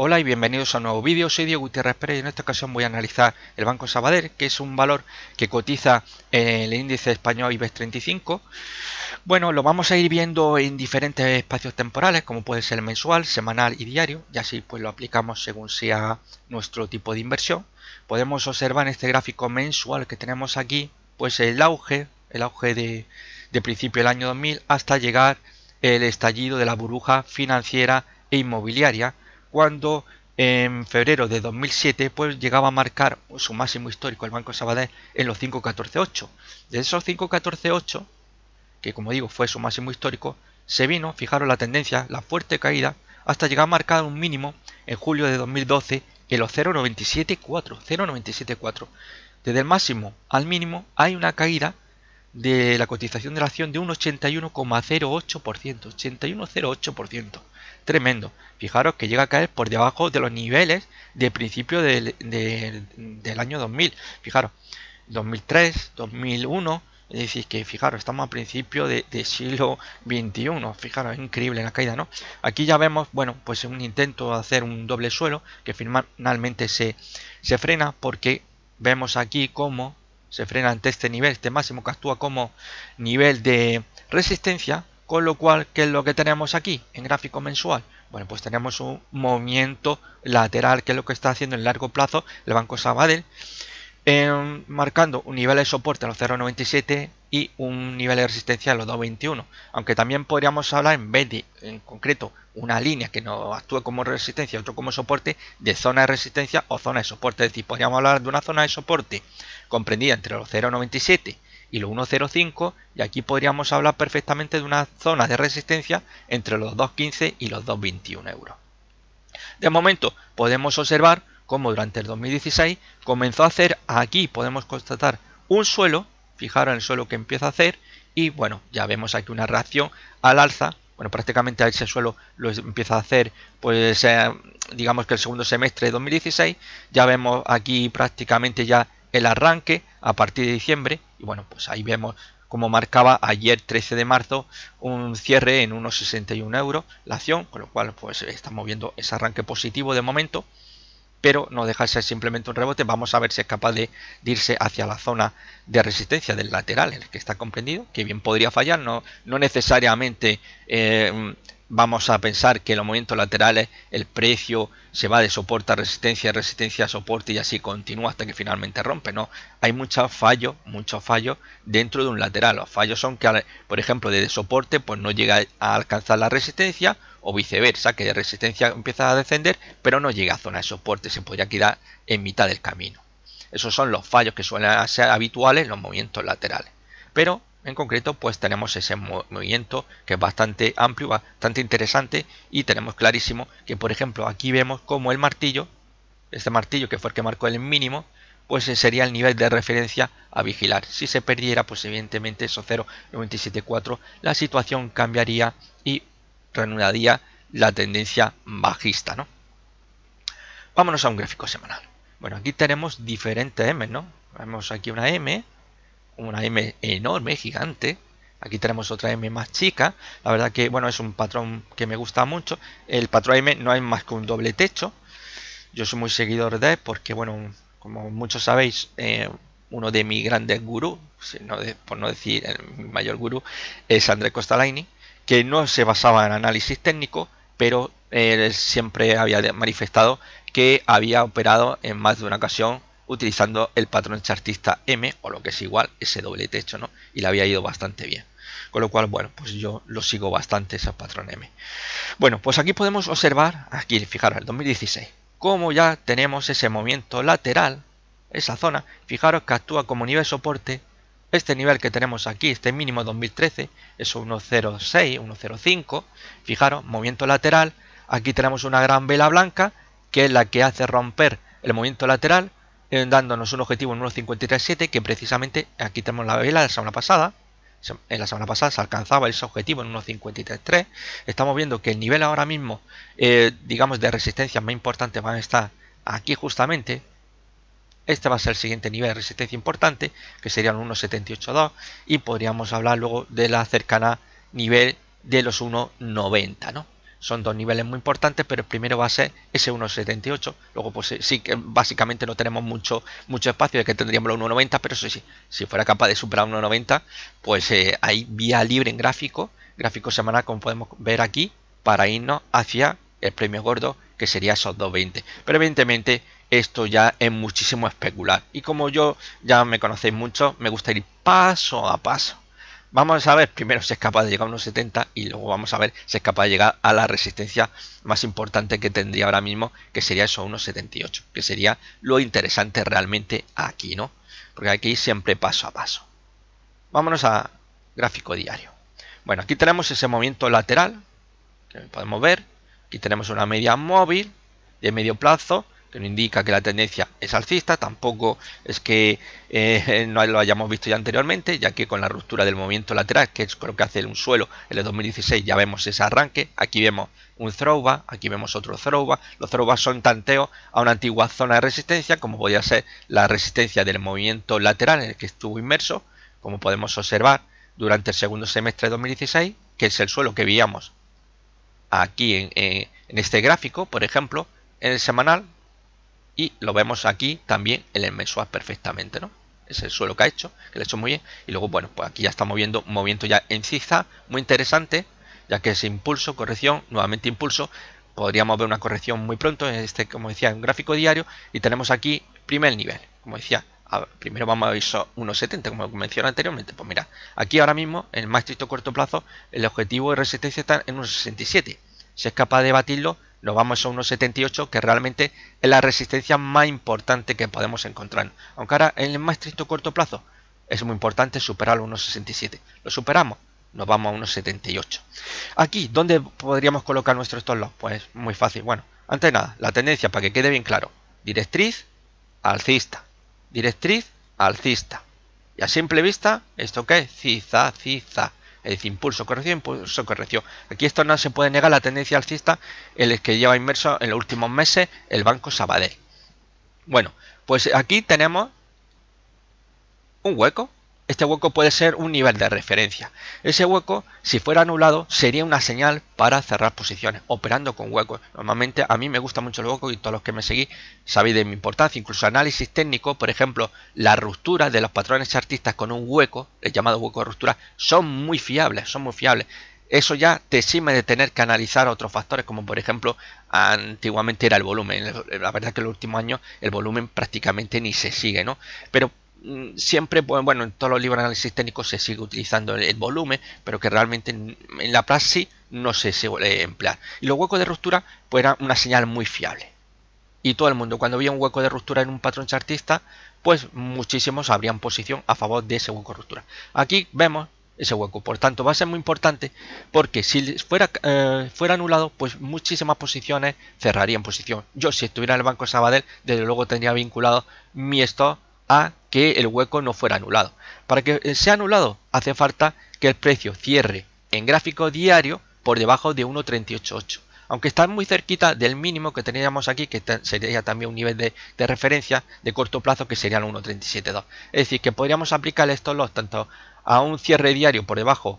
Hola y bienvenidos a un nuevo vídeo, soy Diego Gutiérrez Pérez y en esta ocasión voy a analizar el Banco Sabadell, que es un valor que cotiza en el índice español IBEX 35. Bueno, lo vamos a ir viendo en diferentes espacios temporales, como puede ser mensual, semanal y diario, y así pues lo aplicamos según sea nuestro tipo de inversión. Podemos observar en este gráfico mensual que tenemos aquí, pues el auge, el auge de, de principio del año 2000 hasta llegar el estallido de la burbuja financiera e inmobiliaria, cuando en febrero de 2007 pues llegaba a marcar su máximo histórico el Banco Sabadell en los 5.14.8. De esos 5.14.8, que como digo fue su máximo histórico, se vino, fijaros la tendencia, la fuerte caída, hasta llegar a marcar un mínimo en julio de 2012 en los 0.974, 0.974. Desde el máximo al mínimo hay una caída de la cotización de la acción de un 81,08%, 81,08%. Tremendo. Fijaros que llega a caer por debajo de los niveles de principio del, año 2000. Fijaros, 2003, 2001. Es decir, que fijaros, estamos a principio de, siglo XXI. Fijaros, increíble la caída, ¿no? Aquí ya vemos, bueno, pues un intento de hacer un doble suelo que finalmente se, se frena porque vemos aquí cómo se frena ante este nivel, este máximo que actúa como nivel de resistencia, con lo cual, ¿qué es lo que tenemos aquí en gráfico mensual? Bueno, pues tenemos un movimiento lateral, que es lo que está haciendo en largo plazo el Banco Sabadell, marcando un nivel de soporte a los 0.97 y un nivel de resistencia a los 2.21. Aunque también podríamos hablar en vez de, en concreto, una línea que no actúe como resistencia, otro como soporte, de zona de resistencia o zona de soporte. Es decir, podríamos hablar de una zona de soporte comprendida entre los 0.97 y los 1.05 y aquí podríamos hablar perfectamente de una zona de resistencia entre los 2.15 y los 2.21 euros. De momento podemos observar como durante el 2016 comenzó a hacer, aquí podemos constatar un suelo, fijaros el suelo que empieza a hacer, y bueno, ya vemos aquí una reacción al alza, bueno, prácticamente ese suelo lo empieza a hacer, pues eh, digamos que el segundo semestre de 2016, ya vemos aquí prácticamente ya el arranque a partir de diciembre, y bueno, pues ahí vemos como marcaba ayer 13 de marzo un cierre en unos 61 euros la acción, con lo cual pues estamos viendo ese arranque positivo de momento pero no deja ser simplemente un rebote. Vamos a ver si es capaz de, irse hacia la zona de resistencia del lateral el que está comprendido, que bien podría fallar, no, necesariamente eh, vamos a pensar que en los movimientos laterales el precio se va de soporte a resistencia, resistencia a soporte y así continúa hasta que finalmente rompe, ¿no? Hay muchos fallos, muchos fallos dentro de un lateral. Los fallos son que, por ejemplo, de soporte pues no llega a alcanzar la resistencia o viceversa, que de resistencia empieza a descender pero no llega a zona de soporte, se podría quedar en mitad del camino. Esos son los fallos que suelen ser habituales en los movimientos laterales. Pero en concreto, pues tenemos ese movimiento que es bastante amplio, bastante interesante y tenemos clarísimo que, por ejemplo, aquí vemos como el martillo, este martillo que fue el que marcó el mínimo, pues eh, sería el nivel de referencia a vigilar. Si se perdiera, pues evidentemente eso 0.974, la situación cambiaría y reanudaría la tendencia bajista, ¿no? Vámonos a un gráfico semanal. Bueno, aquí tenemos diferentes M, ¿no? Vemos aquí una M, una M enorme, gigante. Aquí tenemos otra M más chica. La verdad que, bueno, es un patrón que me gusta mucho. El patrón M no hay más que un doble techo. Yo soy muy seguidor de porque, bueno, como muchos sabéis, eh, uno de mis grandes gurús, por no decir el mayor gurú, es André Costalaini, que no se basaba en análisis técnico, pero él siempre había manifestado que había operado en más de una ocasión utilizando el patrón chartista M o lo que es igual ese doble techo, ¿no? Y le había ido bastante bien. Con lo cual, bueno, pues yo lo sigo bastante ese patrón M. Bueno, pues aquí podemos observar, aquí fijaros, el 2016, como ya tenemos ese movimiento lateral, esa zona, fijaros que actúa como nivel soporte este nivel que tenemos aquí, este mínimo 2013, es 1.06, 1.05, fijaros, movimiento lateral, aquí tenemos una gran vela blanca, que es la que hace romper el movimiento lateral, eh, dándonos un objetivo en 1.53.7 que precisamente aquí tenemos la vela de la semana pasada en la semana pasada se alcanzaba ese objetivo en 1.53.3 estamos viendo que el nivel ahora mismo eh, digamos de resistencia más importante va a estar aquí justamente este va a ser el siguiente nivel de resistencia importante que sería serían 1.78.2 y podríamos hablar luego de la cercana nivel de los 1.90 ¿no? Son dos niveles muy importantes, pero el primero va a ser ese 1.78. Luego, pues sí que básicamente no tenemos mucho, mucho espacio, de que tendríamos los 1.90, pero eso sí, si fuera capaz de superar 1.90, pues eh, hay vía libre en gráfico, gráfico semanal, como podemos ver aquí, para irnos hacia el premio gordo, que sería esos 2.20. Pero evidentemente esto ya es muchísimo especular. Y como yo ya me conocéis mucho, me gusta ir paso a paso. Vamos a ver primero si es capaz de llegar a unos 70 y luego vamos a ver si es capaz de llegar a la resistencia más importante que tendría ahora mismo, que sería eso, unos 78, que sería lo interesante realmente aquí, ¿no? Porque aquí siempre paso a paso. Vámonos a gráfico diario. Bueno, aquí tenemos ese movimiento lateral, que podemos ver. Aquí tenemos una media móvil de medio plazo que no indica que la tendencia es alcista, tampoco es que eh, no lo hayamos visto ya anteriormente, ya que con la ruptura del movimiento lateral, que es lo que hace un suelo en el 2016, ya vemos ese arranque, aquí vemos un throwback, aquí vemos otro throwback, los throwbacks son tanteos a una antigua zona de resistencia, como a ser la resistencia del movimiento lateral en el que estuvo inmerso, como podemos observar durante el segundo semestre de 2016, que es el suelo que veíamos aquí en eh, este gráfico, por ejemplo, en el semanal, y lo vemos aquí también en el mensual perfectamente, ¿no? Es el suelo que ha hecho, que lo ha hecho muy bien. Y luego, bueno, pues aquí ya está viendo un movimiento ya en ciza. muy interesante, ya que ese impulso, corrección, nuevamente impulso. Podríamos ver una corrección muy pronto, en este, como decía, en gráfico diario. Y tenemos aquí primer nivel, como decía, primero vamos a ver 1.70 como mencioné anteriormente, pues mira, aquí ahora mismo en el más estricto corto plazo el objetivo de resistencia está en 1.67, si es capaz de batirlo nos vamos a unos 78 que realmente es la resistencia más importante que podemos encontrar. Aunque ahora en el más estricto corto plazo es muy importante superar unos 67. Lo superamos, nos vamos a unos 78. Aquí, ¿dónde podríamos colocar nuestro stop loss? Pues muy fácil. Bueno, antes de nada, la tendencia para que quede bien claro. Directriz alcista. Directriz alcista. Y a simple vista, ¿esto qué? Ciza, ciza es decir, impulso, corrección, impulso, corrección. Aquí esto no se puede negar la tendencia alcista en el que lleva inmerso en los últimos meses el Banco Sabadell. Bueno, pues aquí tenemos un hueco este hueco puede ser un nivel de referencia. Ese hueco, si fuera anulado, sería una señal para cerrar posiciones, operando con huecos. Normalmente a mí me gusta mucho el hueco y todos los que me seguís sabéis de mi importancia. Incluso análisis técnico, por ejemplo, la ruptura de los patrones artistas con un hueco, el llamado hueco de ruptura, son muy fiables, son muy fiables. Eso ya te exime de tener que analizar otros factores, como por ejemplo, antiguamente era el volumen. La verdad es que en los últimos años el volumen prácticamente ni se sigue, ¿no? Pero Mm, siempre, bueno, en todos los libros de análisis técnico se sigue utilizando el, volumen, pero que realmente en, la praxis no se suele emplear. Y los huecos de ruptura, pues era una señal muy fiable. Y todo el mundo, cuando había un hueco de ruptura en un patrón chartista, pues muchísimos habrían posición a favor de ese hueco de ruptura. Aquí vemos ese hueco, por tanto va a ser muy importante porque si eh, fuera, anulado, pues muchísimas posiciones cerrarían posición. Yo si estuviera en el Banco Sabadell, desde luego tendría vinculado mi stop a que el hueco no fuera anulado. Para que eh, sea anulado hace falta que el precio cierre en gráfico diario por debajo de 1.388. Aunque está muy cerquita del mínimo que teníamos aquí, que sería también un nivel de, referencia de corto plazo que sería el 1.372. Es decir, que podríamos aplicar estos los tanto a un cierre diario por debajo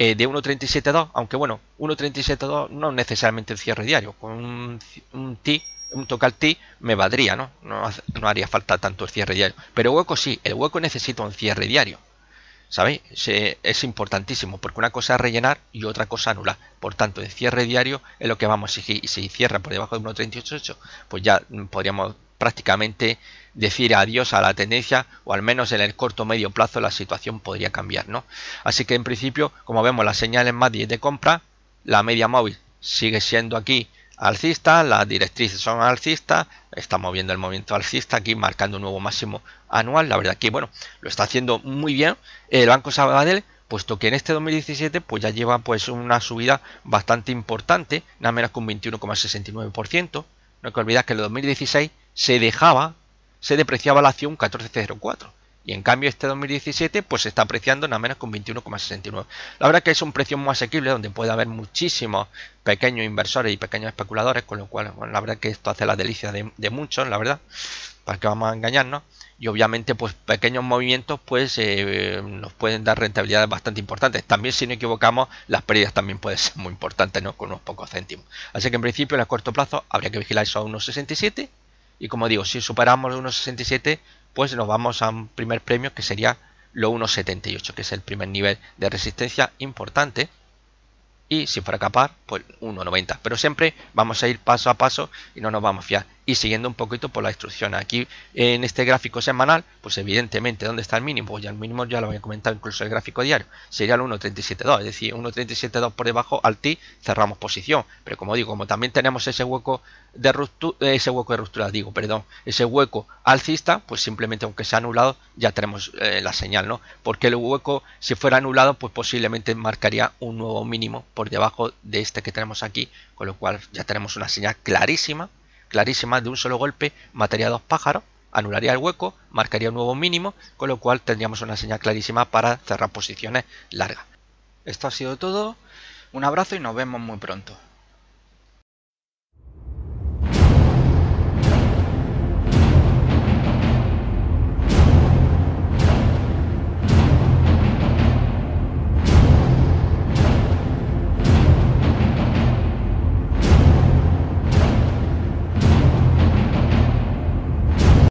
eh, de 1.372, aunque bueno, 1.372 no necesariamente el cierre diario, con un, un T un toque me valdría, ¿no? ¿no? haría falta tanto el cierre diario. Pero hueco sí, el hueco necesita un cierre diario. ¿Sabéis? es importantísimo, porque una cosa es rellenar y otra cosa anular. Por tanto, el cierre diario es lo que vamos a exigir. Y si cierra por debajo de 1.388, pues ya podríamos prácticamente decir adiós a la tendencia o al menos en el corto o medio plazo la situación podría cambiar, ¿no? Así que en principio, como vemos, las señales más 10 de compra, la media móvil sigue siendo aquí alcista, las directrices son alcistas, estamos viendo el movimiento alcista aquí marcando un nuevo máximo anual, la verdad que bueno, lo está haciendo muy bien el Banco Sabadell, puesto que en este 2017 pues ya lleva pues una subida bastante importante, nada menos que un 21,69%, no hay que olvidar que en el 2016 se dejaba, se depreciaba la acción 14,04 y en cambio este 2017 pues se está apreciando nada menos con 21,69. La verdad que es un precio muy asequible donde puede haber muchísimos pequeños inversores y pequeños especuladores, con lo cual la verdad que esto hace la delicia de, muchos, la verdad, para que vamos a engañarnos. Y obviamente pues pequeños movimientos pues eh, nos pueden dar rentabilidades bastante importantes. También si no equivocamos las pérdidas también pueden ser muy importantes, ¿no? Con unos pocos céntimos. Así que en principio en el corto plazo habría que vigilar eso a 1,67 y como digo, si superamos los 1,67 pues nos vamos a un primer premio que sería lo 1.78, que es el primer nivel de resistencia importante. Y si fuera capaz, pues 1.90. Pero siempre vamos a ir paso a paso y no nos vamos a fiar y siguiendo un poquito por la instrucción. Aquí en este gráfico semanal, pues evidentemente, ¿dónde está el mínimo? ya el mínimo ya lo había comentado incluso el gráfico diario, sería el 1.372, es decir, 1.372 por debajo al TI cerramos posición. Pero como digo, como también tenemos ese hueco de ruptura, ese hueco de ruptura, digo, perdón, ese hueco alcista, pues simplemente aunque sea anulado, ya tenemos eh, la señal, ¿no? Porque el hueco, si fuera anulado, pues posiblemente marcaría un nuevo mínimo por debajo de este que tenemos aquí, con lo cual ya tenemos una señal clarísima Clarísima, de un solo golpe mataría a dos pájaros, anularía el hueco, marcaría un nuevo mínimo, con lo cual tendríamos una señal clarísima para cerrar posiciones largas. Esto ha sido todo, un abrazo y nos vemos muy pronto.